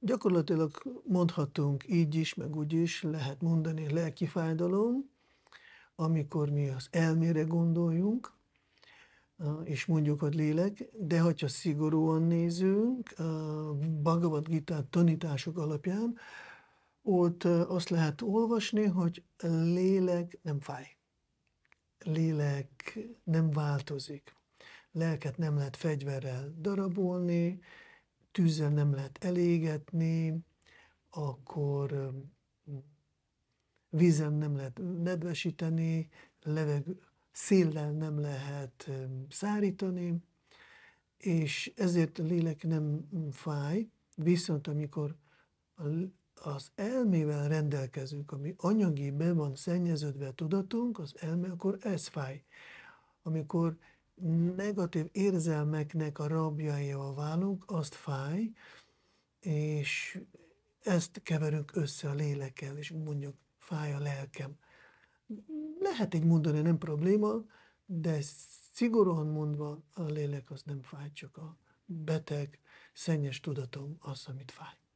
Gyakorlatilag mondhatunk így is, meg úgy is, lehet mondani lelki fájdalom, amikor mi az elmére gondoljunk, és mondjuk, a lélek, de ha szigorúan nézünk, Bhagavad Gita tanítások alapján, ott azt lehet olvasni, hogy lélek nem fáj. Lélek nem változik. Lelket nem lehet fegyverrel darabolni, tűzzel nem lehet elégetni, akkor vízen nem lehet nedvesíteni, leveg, széllel nem lehet szárítani, és ezért a lélek nem fáj, viszont amikor az elmével rendelkezünk, ami anyagi be van szennyeződve a tudatunk, az elme, akkor ez fáj. Amikor negatív érzelmeknek a rabjaival válunk, azt fáj, és ezt keverünk össze a lélekkel, és mondjuk fáj a lelkem. Lehet így mondani, nem probléma, de szigorúan mondva a lélek az nem fáj, csak a beteg, szennyes tudatom az, amit fáj.